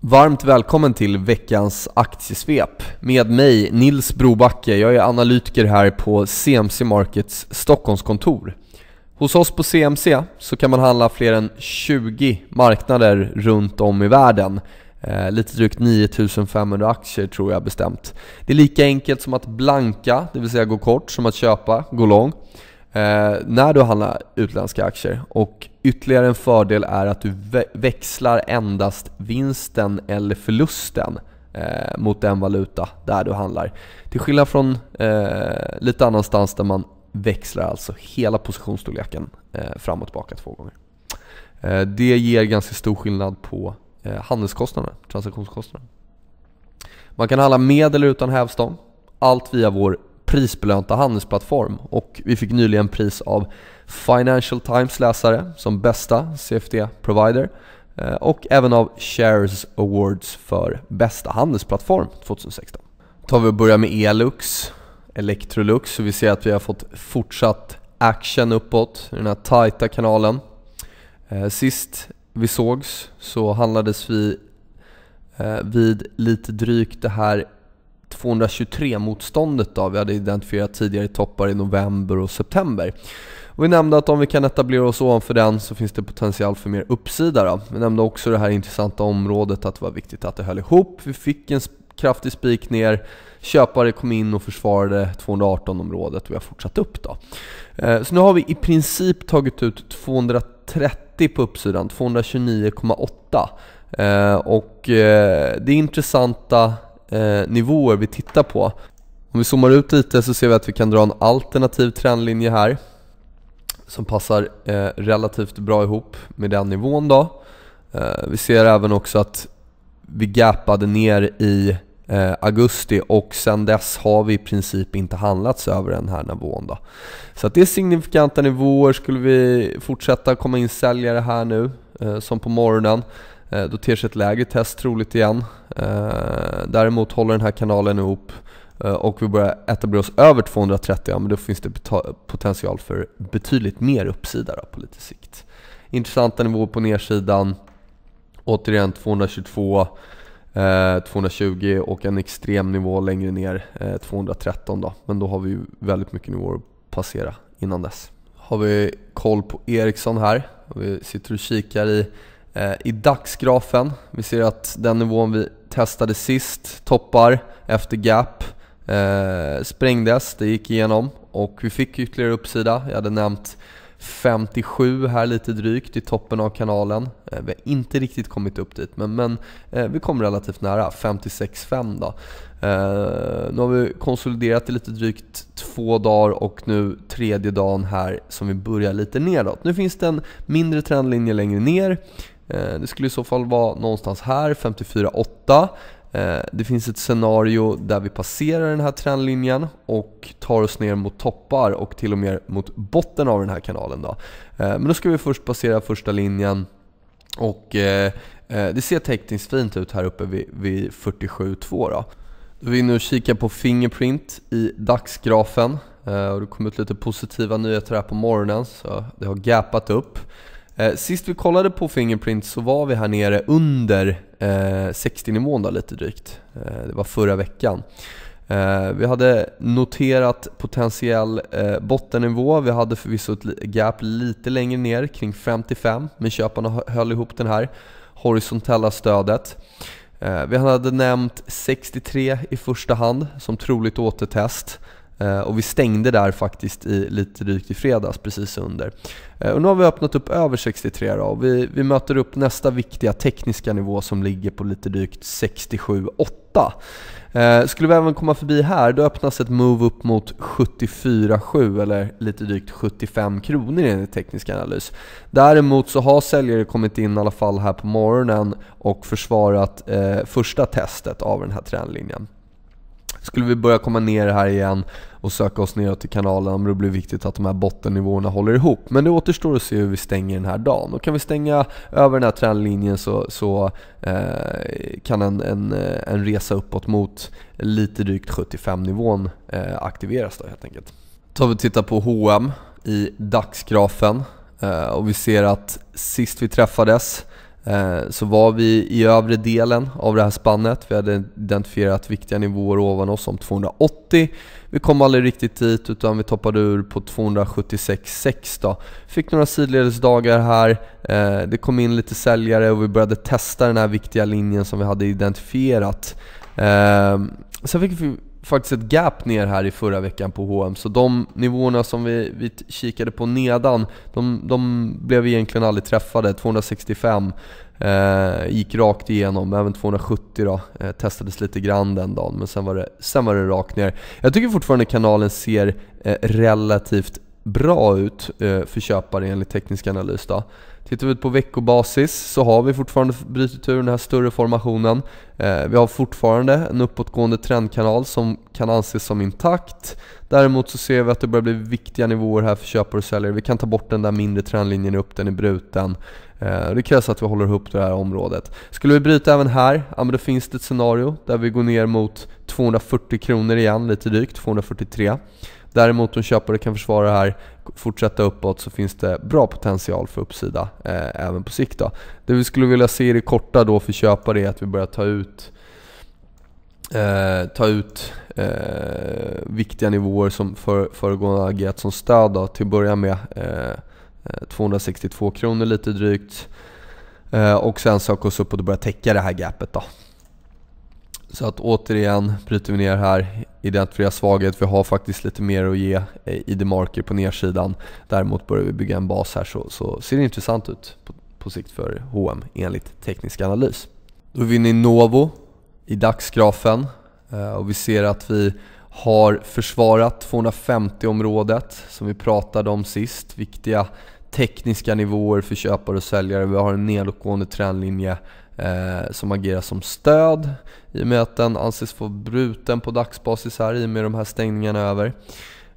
Varmt välkommen till veckans aktiesvep med mig Nils Brobacke. Jag är analytiker här på CMC Markets Stockholmskontor. Hos oss på CMC så kan man handla fler än 20 marknader runt om i världen. Eh, lite drygt 9500 aktier tror jag bestämt. Det är lika enkelt som att blanka, det vill säga gå kort, som att köpa, gå lång. Eh, när du handlar utländska aktier. Och ytterligare en fördel är att du växlar endast vinsten eller förlusten eh, mot den valuta där du handlar. Till skillnad från eh, lite annanstans där man växlar alltså hela positionsstorleken eh, fram och tillbaka två gånger. Eh, det ger ganska stor skillnad på eh, handelskostnaderna, transaktionskostnaderna. Man kan handla med eller utan hävstång. Allt via vår prisbelönta handelsplattform och vi fick nyligen pris av Financial Times läsare som bästa CFD-provider eh, och även av Shares Awards för bästa handelsplattform 2016. Tar vi och börjar med Elux, Electrolux, så vi ser att vi har fått fortsatt action uppåt i den här tajta kanalen. Eh, sist vi sågs så handlades vi eh, vid lite drygt det här 223-motståndet då. Vi hade identifierat tidigare toppar i november och september. Och vi nämnde att om vi kan etablera oss ovanför den så finns det potential för mer uppsida. Då. Vi nämnde också det här intressanta området att det var viktigt att det höll ihop. Vi fick en kraftig spik ner. Köpare kom in och försvarade 218-området och vi har fortsatt upp då. Eh, så nu har vi i princip tagit ut 230 på uppsidan, 229,8. Eh, och eh, det intressanta eh, nivåer vi tittar på. Om vi zoomar ut lite så ser vi att vi kan dra en alternativ trendlinje här som passar eh, relativt bra ihop med den nivån då. Eh, vi ser även också att vi gapade ner i eh, augusti och sen dess har vi i princip inte handlats över den här nivån då. Så att det är signifikanta nivåer. Skulle vi fortsätta komma in säljare här nu eh, som på morgonen Eh, då ter sig ett lägre test troligt igen. Eh, däremot håller den här kanalen ihop eh, och vi börjar etablera oss över 230, ja, men då finns det potential för betydligt mer uppsida då, på lite sikt. Intressanta nivåer på nedsidan, återigen 222, 220 och en extrem nivå längre ner, 213 då. Men då har vi väldigt mycket nivåer att passera innan dess. Har vi koll på Ericsson här. Vi sitter och kikar i Eh, I dagsgrafen, vi ser att den nivån vi testade sist toppar efter gap eh, sprängdes, det gick igenom och vi fick ytterligare uppsida. Jag hade nämnt 57 här lite drygt i toppen av kanalen. Eh, vi har inte riktigt kommit upp dit men, men eh, vi kom relativt nära, 56,5 då. Eh, nu har vi konsoliderat i lite drygt två dagar och nu tredje dagen här som vi börjar lite nedåt. Nu finns det en mindre trendlinje längre ner. Eh, det skulle i så fall vara någonstans här, 54,8. Eh, det finns ett scenario där vi passerar den här trendlinjen och tar oss ner mot toppar och till och med mot botten av den här kanalen. Då. Eh, men då ska vi först passera första linjen och det ser tekniskt fint ut här uppe vid, vid 47,2. Då. då är vi nu och kikar på Fingerprint i dagsgrafen. det kom ut lite positiva nyheter här på morgonen så det har gapat upp. Eh, sist vi kollade på Fingerprint så var vi här nere under 60-nivån eh, lite drygt. Eh, det var förra veckan. vi hade noterat potentiell bottennivå. Vi hade förvisso ett gap lite längre ner, kring 55, men köparna höll ihop den här horisontella stödet. Vi hade nämnt 63 i första hand som troligt återtest. Eh, och vi stängde där faktiskt i, lite drygt i fredags, precis under. Eh, och nu har vi öppnat upp över 63 då. Vi, vi möter upp nästa viktiga tekniska nivå som ligger på lite drygt 67,8. Eh, skulle vi även komma förbi här, då öppnas ett move upp mot 74,7 eller lite drygt 75 kronor enligt teknisk analys. Däremot så har säljare kommit in i alla fall här på morgonen och försvarat första testet av den här trendlinjen. Skulle vi börja komma ner här igen och söka oss ner till kanalen. om det blir viktigt att de här bottennivåerna håller ihop. Men det återstår att se hur vi stänger den här dagen. Och kan vi stänga över den här trendlinjen så, så eh, kan en, en, eh, en resa uppåt mot lite drygt 75 nivån eh, aktiveras då helt enkelt. Då Tar vi och tittar på H&M i dagsgrafen eh, och vi ser att sist vi träffades Eh, så var vi i övre delen av det här spannet. Vi hade identifierat viktiga nivåer ovan oss om 280. Vi kom aldrig riktigt dit utan vi toppade ur på 276,6 då. Fick några sidledesdagar här. Eh, det kom in lite säljare och vi började testa den här viktiga linjen som vi hade identifierat. Eh, sen fick vi faktiskt ett gap ner här i förra veckan på H&M så de nivåerna som vi, vi kikade på nedan, de, de blev egentligen aldrig träffade. 265 eh, gick rakt igenom, även 270 då, eh, testades lite grann den dagen men sen var, det, sen var det rakt ner. Jag tycker fortfarande kanalen ser eh, relativt bra ut eh, för köpare enligt teknisk analys. Då. Tittar vi ut på veckobasis så har vi fortfarande brutit ur den här större formationen. Eh, vi har fortfarande en uppåtgående trendkanal som kan anses som intakt. Däremot så ser vi att det börjar bli viktiga nivåer här för köpare och säljare. Vi kan ta bort den där mindre trendlinjen upp, den är bruten. Eh, det krävs att vi håller ihop det här området. Skulle vi bryta även här, ja, men då finns det ett scenario där vi går ner mot 240 kronor igen, lite drygt, 243. Däremot om köpare kan försvara det här, fortsätta uppåt så finns det bra potential för uppsida eh, även på sikt. Då. Det vi skulle vilja se i det korta då för köpare är att vi börjar ta ut eh, ta ut eh, viktiga nivåer som för, föregående agerat som stöd då, till att börja med. 262 eh, eh, kronor lite drygt. Eh, och sen söka oss upp och börja täcka det här gapet. Då. Så att återigen bryter vi ner här identifiera svaghet. Vi har faktiskt lite mer att ge eh, i the marker på nedsidan. Däremot börjar vi bygga en bas här så, så ser det intressant ut på, på sikt för H&M enligt teknisk analys. Då är vi inne i Novo i dagsgrafen eh, och vi ser att vi har försvarat 250-området som vi pratade om sist. Viktiga tekniska nivåer för köpare och säljare. Vi har en nedåtgående trendlinje Eh, som agerar som stöd i och med att den anses få bruten på dagsbasis här i och med de här stängningarna över.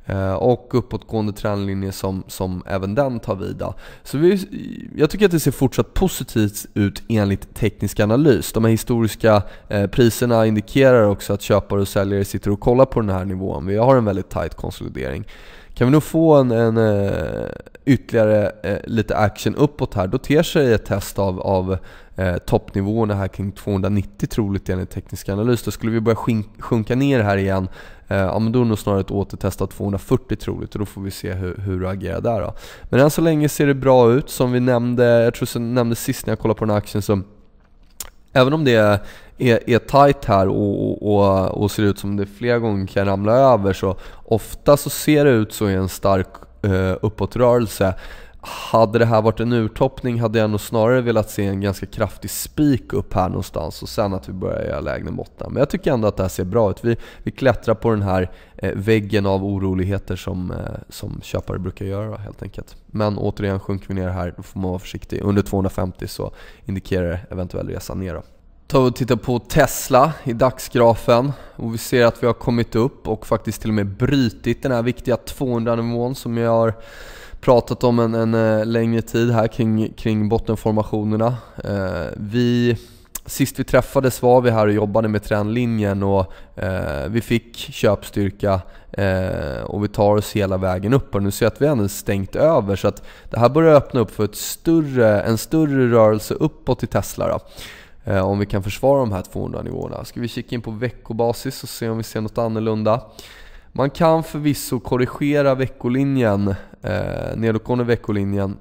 Eh, och uppåtgående trendlinje som, som även den tar vida. Så vi, jag tycker att det ser fortsatt positivt ut enligt teknisk analys. De här historiska eh, priserna indikerar också att köpare och säljare sitter och kollar på den här nivån. Vi har en väldigt tight konsolidering kan vi nog få en, en eh, ytterligare eh, lite action uppåt här, då ter sig ett test av, av eh, toppnivåerna här kring 290 troligt enligt teknisk analys. Då skulle vi börja sjunka ner här igen, ja, men då är det nog snarare ett återtest av 240 troligt och då får vi se hur, hur det agerar där. Då. Men än så länge ser det bra ut. Som vi nämnde, jag tror jag nämnde sist när jag kollade på den här aktien, så Även om det är, är tight här och, och, och, ser ut som det flera gånger kan ramla över så ofta så ser det ut så i en stark eh, uppåtrörelse. Hade det här varit en urtoppning hade jag nog snarare velat se en ganska kraftig spik upp här någonstans och sen att vi börjar göra lägen botten. Men jag tycker ändå att det här ser bra ut. Vi, vi klättrar på den här eh, väggen av oroligheter som, eh, som köpare brukar göra helt enkelt. Men återigen sjunker vi ner här, då får man vara försiktig. Under 250 så indikerar det eventuell resa ner. då tar vi och tittar på Tesla i dagsgrafen och vi ser att vi har kommit upp och faktiskt till och med brutit den här viktiga 200-nivån som jag har pratat om en, en eh, längre tid här kring, kring bottenformationerna. Eh, vi, sist vi träffades var vi här och jobbade med trendlinjen och eh, vi fick köpstyrka eh, och vi tar oss hela vägen upp och nu ser jag att vi ändå stängt över så att det här börjar öppna upp för ett större, en större rörelse uppåt i Tesla. Då. Eh, om vi kan försvara de här 200 nivåerna. Ska vi kika in på veckobasis och se om vi ser något annorlunda? Man kan förvisso korrigera veckolinjen, eh, nedåtgående veckolinjen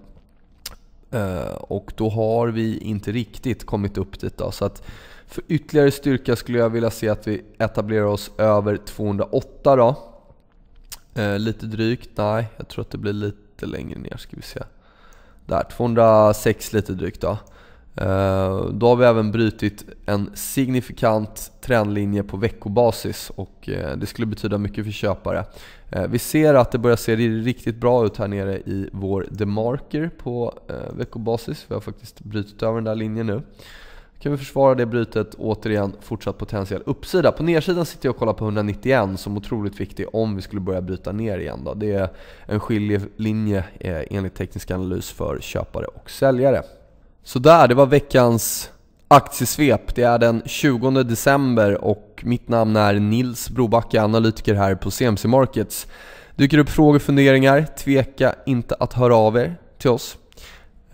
eh, och då har vi inte riktigt kommit upp dit. Då, så att för ytterligare styrka skulle jag vilja se att vi etablerar oss över 208 då. Eh, lite drygt, nej jag tror att det blir lite längre ner ska vi se. Där, 206 lite drygt då. Eh, då har vi även brutit en signifikant trendlinje på veckobasis och eh, det skulle betyda mycket för köpare. Eh, vi ser att det börjar se riktigt bra ut här nere i vår demarker på veckobasis. Vi har faktiskt brutit över den där linjen nu. Kan vi försvara det brytet? Återigen fortsatt potentiell uppsida. På nedsidan sitter jag och kollar på 191 som otroligt viktig om vi skulle börja bryta ner igen. Då. Det är en skiljelinje enligt teknisk analys för köpare och säljare. Sådär, det var veckans aktiesvep. Det är den 20 december och mitt namn är Nils Brobacke, analytiker här på CMC Markets. Dyker upp frågor och funderingar, tveka inte att höra av er till oss.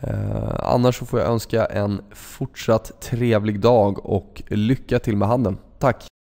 Eh, annars så får jag önska en fortsatt trevlig dag och lycka till med handeln. Tack!